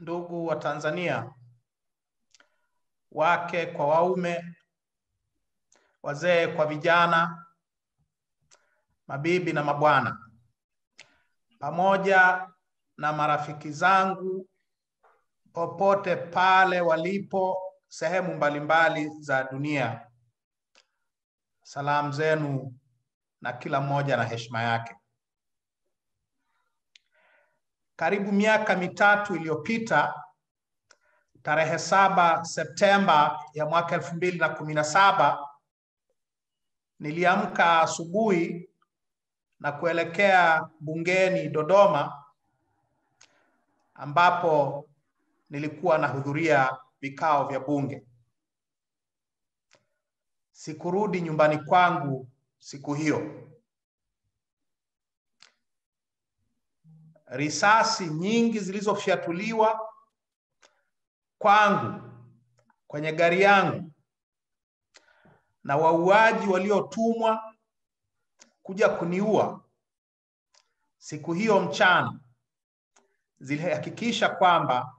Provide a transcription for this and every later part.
ndugu wa Tanzania, wake kwa waume, wazee kwa vijana, mabibi na mabwana, pamoja na marafiki zangu popote pale walipo sehemu mbalimbali za dunia, salamu zenu na kila mmoja na heshima yake karibu miaka mitatu iliyopita tarehe saba Septemba ya mwaka elfu mbili na kumi na saba niliamka asubuhi na kuelekea bungeni Dodoma ambapo nilikuwa nahudhuria vikao vya bunge. Sikurudi nyumbani kwangu siku hiyo. risasi nyingi zilizofyatuliwa kwangu kwenye gari yangu na wauaji waliotumwa kuja kuniua siku hiyo mchana zilihakikisha kwamba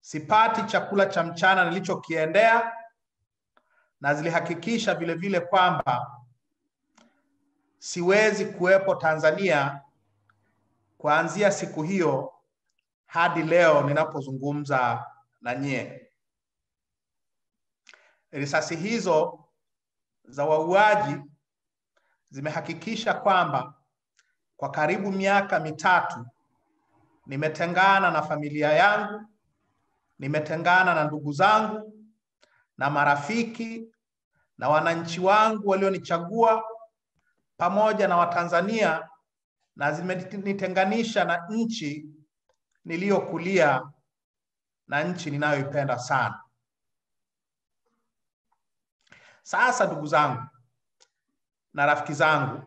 sipati chakula cha mchana nilichokiendea, na zilihakikisha vile vile kwamba siwezi kuwepo Tanzania kuanzia siku hiyo hadi leo ninapozungumza na nyie, risasi hizo za wauaji zimehakikisha kwamba kwa karibu miaka mitatu nimetengana na familia yangu, nimetengana na ndugu zangu na marafiki na wananchi wangu walionichagua pamoja na Watanzania na zimenitenganisha na nchi niliyokulia na nchi ninayoipenda sana. Sasa ndugu zangu na rafiki zangu,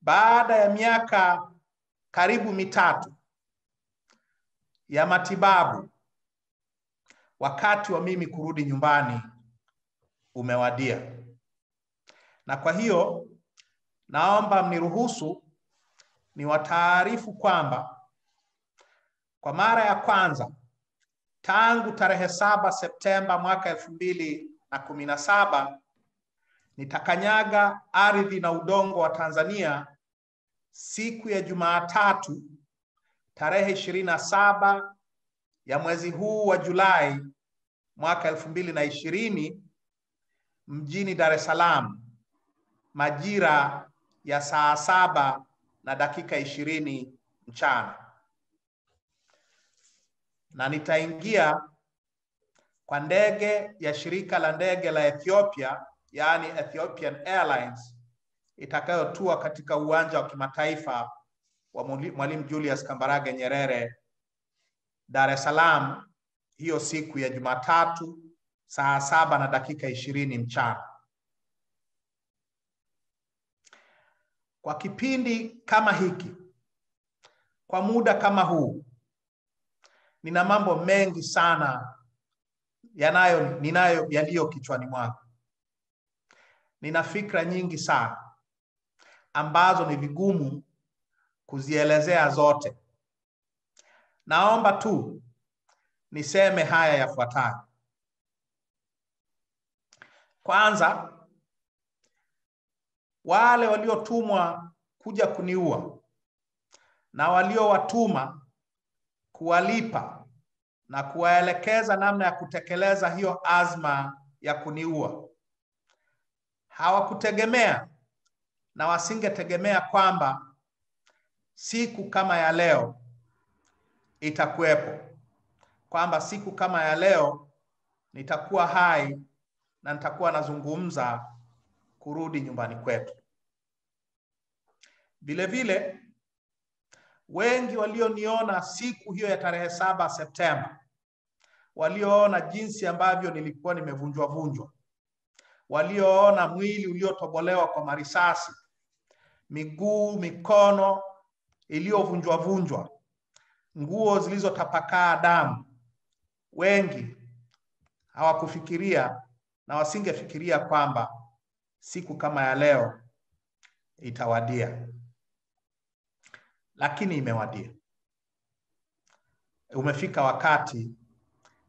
baada ya miaka karibu mitatu ya matibabu, wakati wa mimi kurudi nyumbani umewadia, na kwa hiyo naomba mniruhusu ni wataarifu kwamba kwa mara ya kwanza tangu tarehe saba Septemba mwaka elfu mbili na kumi na saba nitakanyaga ardhi na udongo wa Tanzania siku ya Jumatatu tarehe ishirini na saba ya mwezi huu wa Julai mwaka elfu mbili na ishirini mjini Dar es Salaam majira ya saa saba na dakika ishirini mchana na nitaingia kwa ndege ya shirika la ndege la Ethiopia, yaani Ethiopian Airlines itakayotua katika uwanja wa kimataifa wa Mwalimu Julius Kambarage Nyerere Dar es Salaam hiyo siku ya Jumatatu saa saba na dakika ishirini mchana. kwa kipindi kama hiki, kwa muda kama huu, nina mambo mengi sana yanayo ninayo yaliyo kichwani mwangu. Nina fikra nyingi sana ambazo ni vigumu kuzielezea zote. Naomba tu niseme haya yafuatayo. Kwanza, wale waliotumwa kuja kuniua na waliowatuma kuwalipa na kuwaelekeza namna ya kutekeleza hiyo azma ya kuniua. Hawakutegemea na wasingetegemea kwamba siku kama ya leo itakuwepo, kwamba siku kama ya leo nitakuwa hai na nitakuwa nazungumza kurudi nyumbani kwetu. vile vile wengi walioniona siku hiyo ya tarehe saba Septemba walioona jinsi ambavyo nilikuwa nimevunjwa vunjwa, walioona mwili uliotobolewa kwa marisasi, miguu, mikono iliyovunjwa vunjwa, nguo zilizotapakaa damu, wengi hawakufikiria na wasingefikiria kwamba siku kama ya leo itawadia, lakini imewadia. Umefika wakati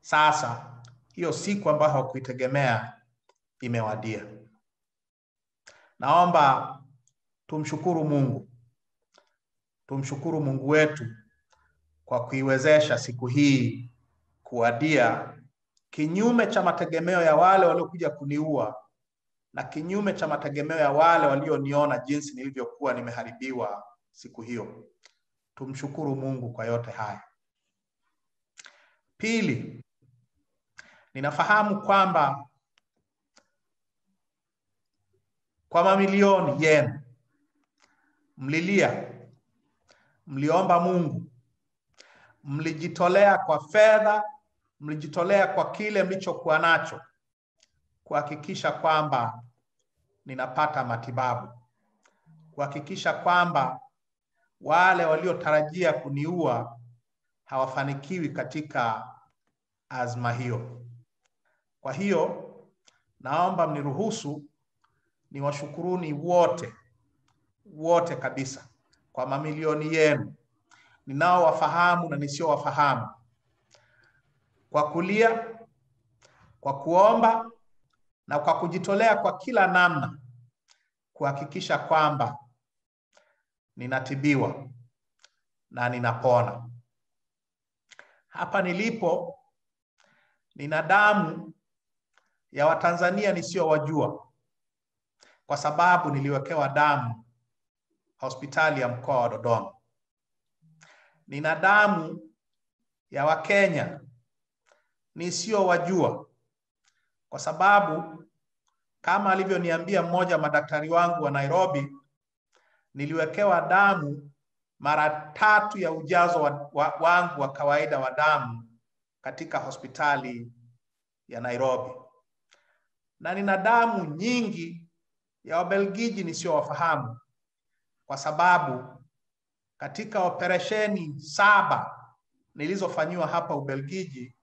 sasa, hiyo siku ambayo hakuitegemea imewadia. Naomba tumshukuru Mungu, tumshukuru Mungu wetu kwa kuiwezesha siku hii kuwadia, kinyume cha mategemeo ya wale waliokuja kuniua na kinyume cha mategemeo ya wale walioniona jinsi nilivyokuwa nimeharibiwa siku hiyo. Tumshukuru Mungu kwa yote haya. Pili, ninafahamu kwamba kwa mamilioni yenu mlilia, mliomba Mungu, mlijitolea kwa fedha, mlijitolea kwa kile mlichokuwa nacho kuhakikisha kwamba ninapata matibabu, kuhakikisha kwamba wale waliotarajia kuniua hawafanikiwi katika azma hiyo. Kwa hiyo naomba mniruhusu niwashukuruni wote wote kabisa kwa mamilioni yenu ninaowafahamu na nisiowafahamu, kwa kulia, kwa kuomba na kwa kujitolea kwa kila namna kuhakikisha kwamba ninatibiwa na ninapona. Hapa nilipo nina damu ya Watanzania nisiyowajua kwa sababu niliwekewa damu hospitali ya mkoa wa Dodoma. Nina damu ya Wakenya nisiyowajua kwa sababu kama alivyoniambia mmoja wa madaktari wangu wa Nairobi, niliwekewa damu mara tatu ya ujazo wa, wa, wangu wa kawaida wa damu katika hospitali ya Nairobi, na nina damu nyingi ya Wabelgiji nisiyowafahamu kwa sababu katika operesheni saba nilizofanyiwa hapa Ubelgiji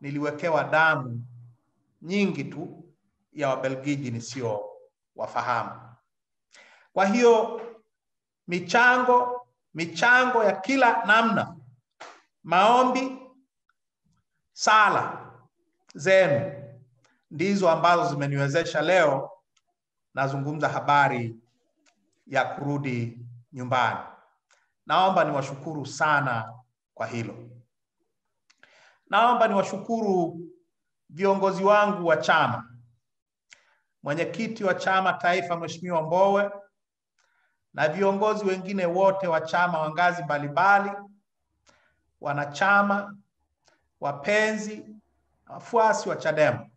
niliwekewa damu nyingi tu ya Wabelgiji nisiyo wafahamu. Kwa hiyo michango michango ya kila namna, maombi, sala zenu ndizo ambazo zimeniwezesha leo nazungumza habari ya kurudi nyumbani. Naomba niwashukuru sana kwa hilo. Naomba niwashukuru viongozi wangu wa chama, mwenyekiti wa chama taifa Mheshimiwa Mbowe na viongozi wengine wote wa chama wa ngazi mbalimbali, wanachama, wapenzi, wafuasi wa Chadema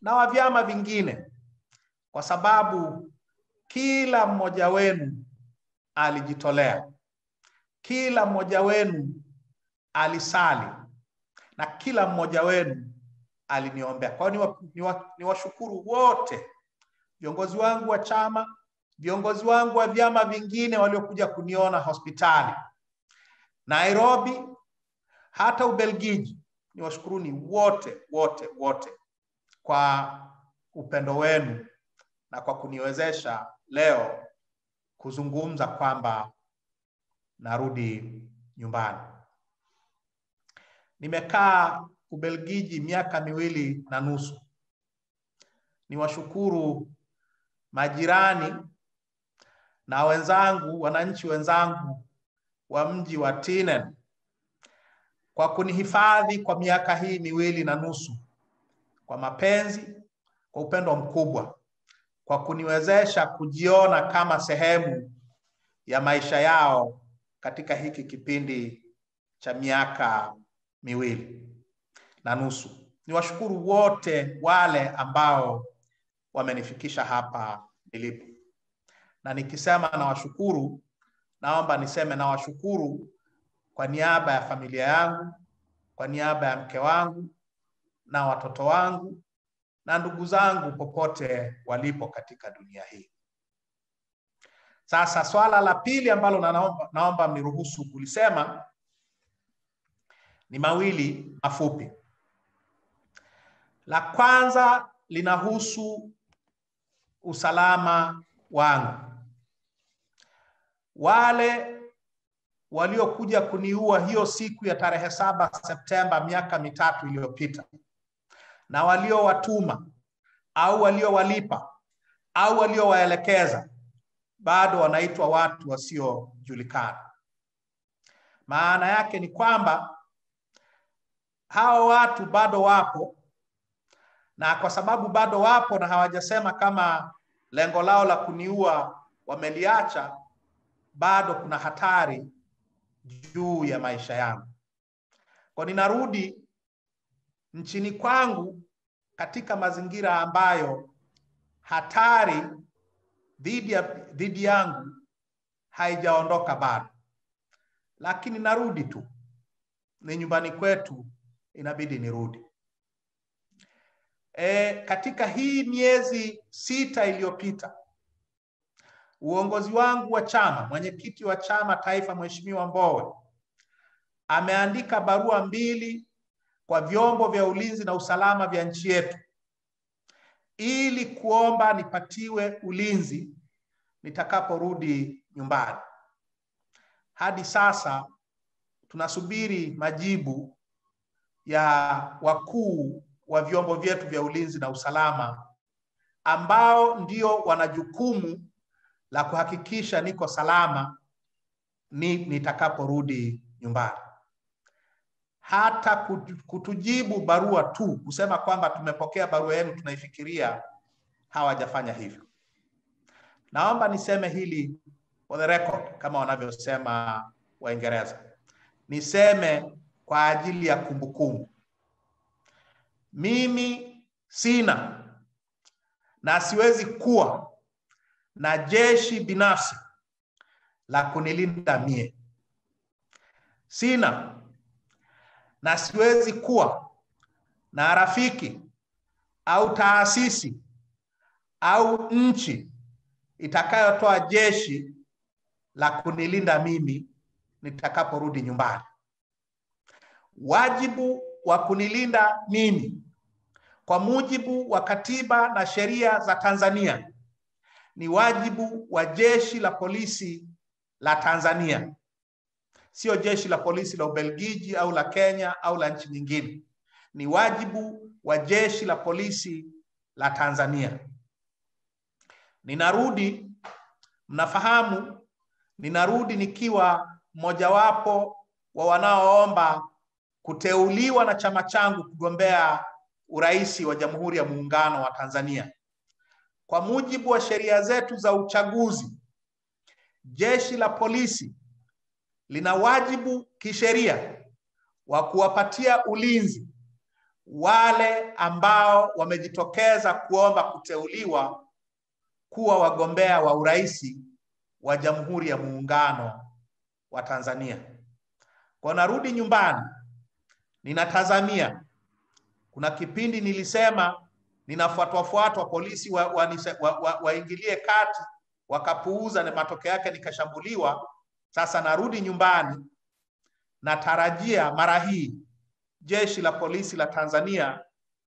na wa vyama vingine, kwa sababu kila mmoja wenu alijitolea, kila mmoja wenu alisali na kila mmoja wenu aliniombea. Kwa hiyo niwashukuru ni wa, ni wote viongozi wangu wa chama, viongozi wangu wa vyama vingine waliokuja kuniona hospitali Nairobi, hata Ubelgiji. Niwashukuruni wote wote wote kwa upendo wenu na kwa kuniwezesha leo kuzungumza kwamba narudi nyumbani. Nimekaa Ubelgiji miaka miwili na nusu. Niwashukuru majirani na wenzangu, wananchi wenzangu wa mji wa Tinen kwa kunihifadhi kwa miaka hii miwili na nusu kwa mapenzi, kwa upendo mkubwa, kwa kuniwezesha kujiona kama sehemu ya maisha yao katika hiki kipindi cha miaka miwili na nusu. Niwashukuru wote wale ambao wamenifikisha hapa nilipo, na nikisema nawashukuru, naomba niseme nawashukuru kwa niaba ya familia yangu, kwa niaba ya mke wangu na watoto wangu na ndugu zangu popote walipo katika dunia hii. Sasa swala la pili ambalo naomba, naomba mniruhusu kulisema ni mawili mafupi. La kwanza linahusu usalama wangu. Wale waliokuja kuniua hiyo siku ya tarehe saba Septemba miaka mitatu iliyopita na waliowatuma au waliowalipa au waliowaelekeza bado wanaitwa watu wasiojulikana. Maana yake ni kwamba hao watu bado wapo na kwa sababu bado wapo na hawajasema kama lengo lao la kuniua wameliacha, bado kuna hatari juu ya maisha yangu. Kwa ninarudi nchini kwangu katika mazingira ambayo hatari dhidi ya dhidi yangu haijaondoka bado, lakini narudi tu, ni nyumbani kwetu, inabidi nirudi e, katika hii miezi sita iliyopita uongozi wangu wa chama, mwenyekiti wa chama taifa Mheshimiwa Mbowe ameandika barua mbili kwa vyombo vya ulinzi na usalama vya nchi yetu ili kuomba nipatiwe ulinzi nitakaporudi nyumbani. Hadi sasa tunasubiri majibu ya wakuu wa vyombo vyetu vya ulinzi na usalama ambao ndio wana jukumu la kuhakikisha niko salama ni nitakaporudi nyumbani. Hata kutujibu barua tu kusema kwamba tumepokea barua yenu tunaifikiria, hawajafanya hivyo. Naomba niseme hili for the record, kama wanavyosema Waingereza, niseme kwa ajili ya kumbukumbu kumbu. Mimi sina na siwezi kuwa na jeshi binafsi la kunilinda mie. Sina na siwezi kuwa na rafiki au taasisi au nchi itakayotoa jeshi la kunilinda mimi nitakaporudi nyumbani. Wajibu wa kunilinda mimi kwa mujibu wa katiba na sheria za Tanzania ni wajibu wa jeshi la polisi la Tanzania, sio jeshi la polisi la Ubelgiji au la Kenya au la nchi nyingine. Ni wajibu wa jeshi la polisi la Tanzania. Ninarudi, mnafahamu, ninarudi nikiwa mmojawapo wa wanaoomba kuteuliwa na chama changu kugombea urais wa Jamhuri ya Muungano wa Tanzania. Kwa mujibu wa sheria zetu za uchaguzi, jeshi la polisi lina wajibu kisheria wa kuwapatia ulinzi wale ambao wamejitokeza kuomba kuteuliwa kuwa wagombea wa urais wa Jamhuri ya Muungano wa Tanzania. Kwa narudi nyumbani, ninatazamia kuna kipindi nilisema ninafuatwafuatwa, polisi waingilie wa, wa, wa, wa kati, wakapuuza na matokeo yake nikashambuliwa. Sasa narudi nyumbani, natarajia mara hii jeshi la polisi la Tanzania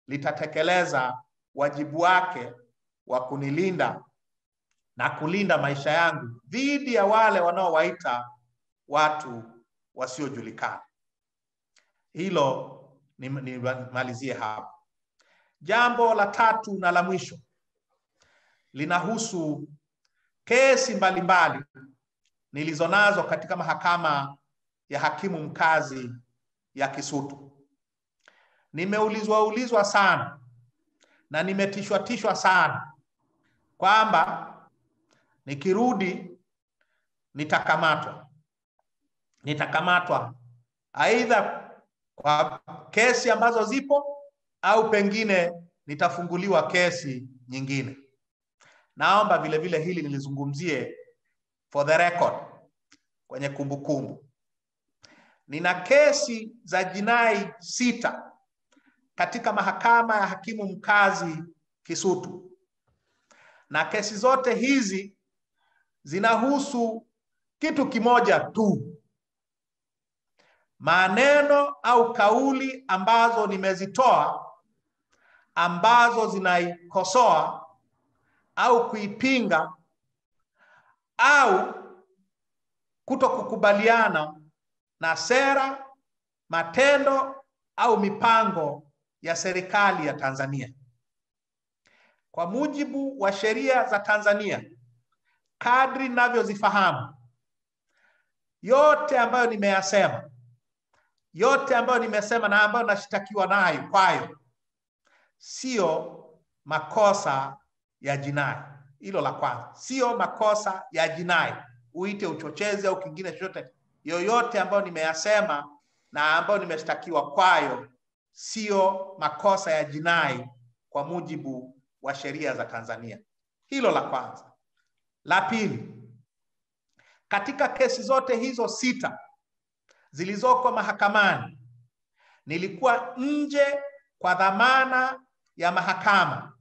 litatekeleza wajibu wake wa kunilinda na kulinda maisha yangu dhidi ya wale wanaowaita watu wasiojulikana. Hilo nimalizie hapo. Jambo la tatu na la mwisho linahusu kesi mbalimbali nilizonazo katika mahakama ya hakimu mkazi ya Kisutu. Nimeulizwa ulizwa sana na nimetishwa tishwa sana kwamba nikirudi nitakamatwa, nitakamatwa aidha kwa kesi ambazo zipo au pengine nitafunguliwa kesi nyingine. Naomba vile vile hili nilizungumzie for the record kwenye kumbukumbu kumbu. Nina kesi za jinai sita katika mahakama ya hakimu mkazi Kisutu, na kesi zote hizi zinahusu kitu kimoja tu maneno au kauli ambazo nimezitoa ambazo zinaikosoa au kuipinga au kutokukubaliana na sera, matendo au mipango ya serikali ya Tanzania. Kwa mujibu wa sheria za Tanzania, kadri ninavyozifahamu, yote ambayo nimeyasema yote ambayo nimesema na ambayo nashitakiwa nayo kwayo sio makosa ya jinai. Hilo la kwanza, sio makosa ya jinai, uite uchochezi au kingine chochote yoyote ambayo nimeyasema na ambayo nimeshtakiwa kwayo, sio makosa ya jinai kwa mujibu wa sheria za Tanzania. Hilo la kwanza. La pili, katika kesi zote hizo sita zilizoko mahakamani, nilikuwa nje kwa dhamana ya mahakama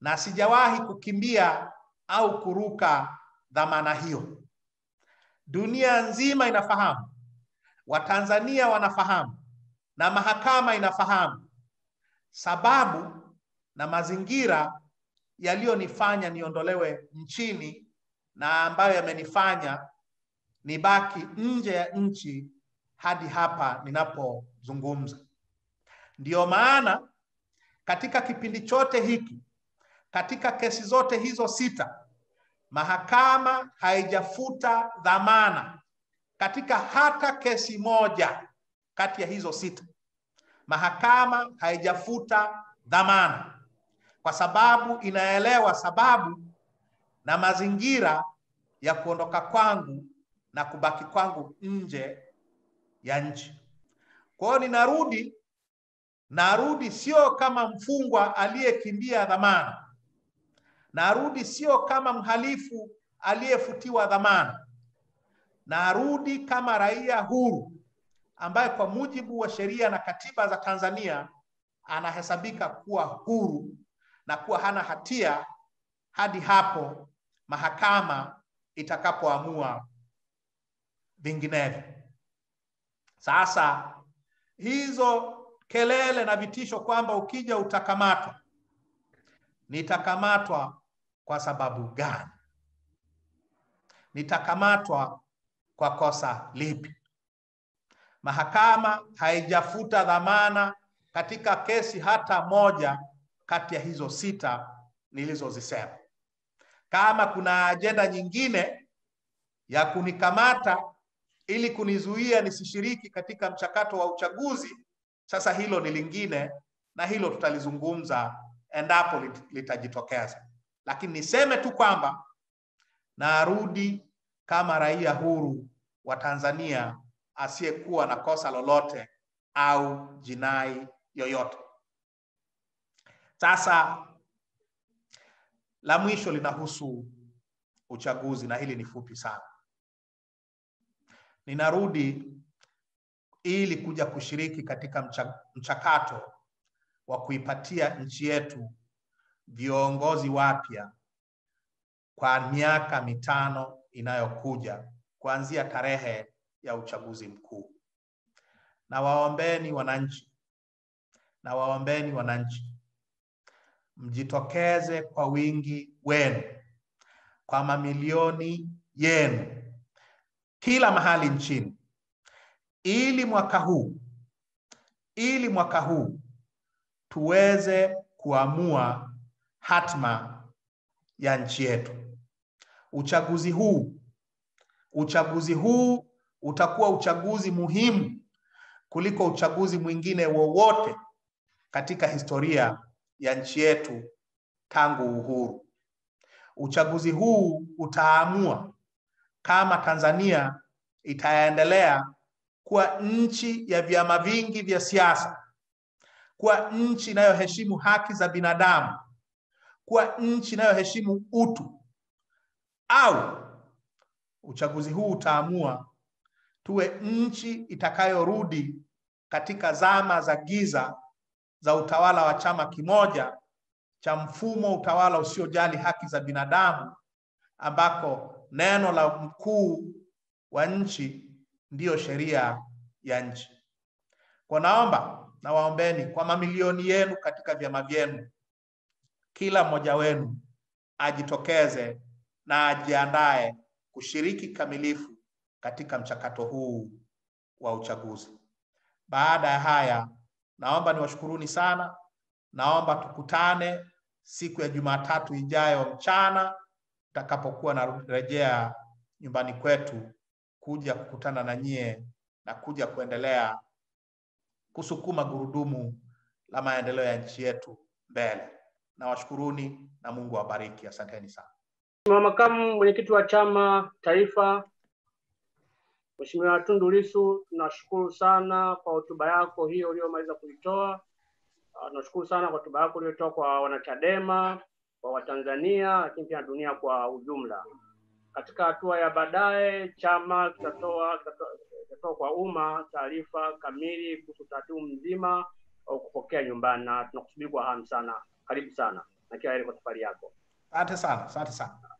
na sijawahi kukimbia au kuruka dhamana hiyo. Dunia nzima inafahamu, Watanzania wanafahamu na mahakama inafahamu sababu na mazingira yaliyonifanya niondolewe nchini na ambayo yamenifanya nibaki nje ya nchi hadi hapa ninapozungumza. Ndiyo maana katika kipindi chote hiki, katika kesi zote hizo sita, mahakama haijafuta dhamana katika hata kesi moja kati ya hizo sita. Mahakama haijafuta dhamana kwa sababu inaelewa sababu na mazingira ya kuondoka kwangu na kubaki kwangu nje ya nchi. Kwa hiyo ninarudi, narudi sio kama mfungwa aliyekimbia dhamana, narudi sio kama mhalifu aliyefutiwa dhamana, narudi kama raia huru ambaye kwa mujibu wa sheria na katiba za Tanzania anahesabika kuwa huru na kuwa hana hatia hadi hapo mahakama itakapoamua vinginevyo. Sasa hizo kelele na vitisho kwamba ukija utakamatwa, nitakamatwa kwa sababu gani? Nitakamatwa kwa kosa lipi? Mahakama haijafuta dhamana katika kesi hata moja kati ya hizo sita nilizozisema. Kama kuna ajenda nyingine ya kunikamata ili kunizuia nisishiriki katika mchakato wa uchaguzi. Sasa hilo ni lingine, na hilo tutalizungumza endapo litajitokeza, lakini niseme tu kwamba narudi kama raia huru wa Tanzania asiyekuwa na kosa lolote au jinai yoyote. Sasa la mwisho linahusu uchaguzi, na hili ni fupi sana ninarudi ili kuja kushiriki katika mchakato wa kuipatia nchi yetu viongozi wapya kwa miaka mitano inayokuja kuanzia tarehe ya uchaguzi mkuu. Na waombeni wananchi, na waombeni wananchi, mjitokeze kwa wingi wenu, kwa mamilioni yenu kila mahali nchini, ili mwaka huu ili mwaka huu tuweze kuamua hatma ya nchi yetu. Uchaguzi huu uchaguzi huu utakuwa uchaguzi muhimu kuliko uchaguzi mwingine wowote katika historia ya nchi yetu tangu uhuru. Uchaguzi huu utaamua kama Tanzania itaendelea kuwa nchi ya vyama vingi vya siasa, kuwa nchi inayoheshimu haki za binadamu, kuwa nchi inayoheshimu utu, au uchaguzi huu utaamua tuwe nchi itakayorudi katika zama za giza za utawala wa chama kimoja cha mfumo utawala usiojali haki za binadamu ambako neno la mkuu wa nchi ndiyo sheria ya nchi. Kwa naomba na waombeni kwa mamilioni yenu katika vyama vyenu, kila mmoja wenu ajitokeze na ajiandae kushiriki kamilifu katika mchakato huu wa uchaguzi. Baada ya haya, naomba niwashukuruni sana. Naomba tukutane siku ya Jumatatu ijayo mchana takapokuwa narejea nyumbani kwetu kuja kukutana na nyie na kuja kuendelea kusukuma gurudumu la maendeleo ya nchi yetu mbele. Nawashukuruni na Mungu awabariki. Asanteni sana. Mheshimiwa Makamu Mwenyekiti wa Chama Taifa, Mheshimiwa Tundu Lissu, tunashukuru sana kwa hotuba yako hiyo uliyomaliza kuitoa. Tunashukuru sana kwa hotuba yako uliyotoa kwa wanachadema kwa Watanzania lakini pia na dunia kwa ujumla. Katika hatua ya baadaye, chama kitatoa kitatoa kwa umma taarifa kamili kuhusu utaratibu mzima au kupokea nyumbani, na tunakusubiri kwa hamu sana. Karibu sana na kila heri kwa safari yako. Asante sana, asante sana.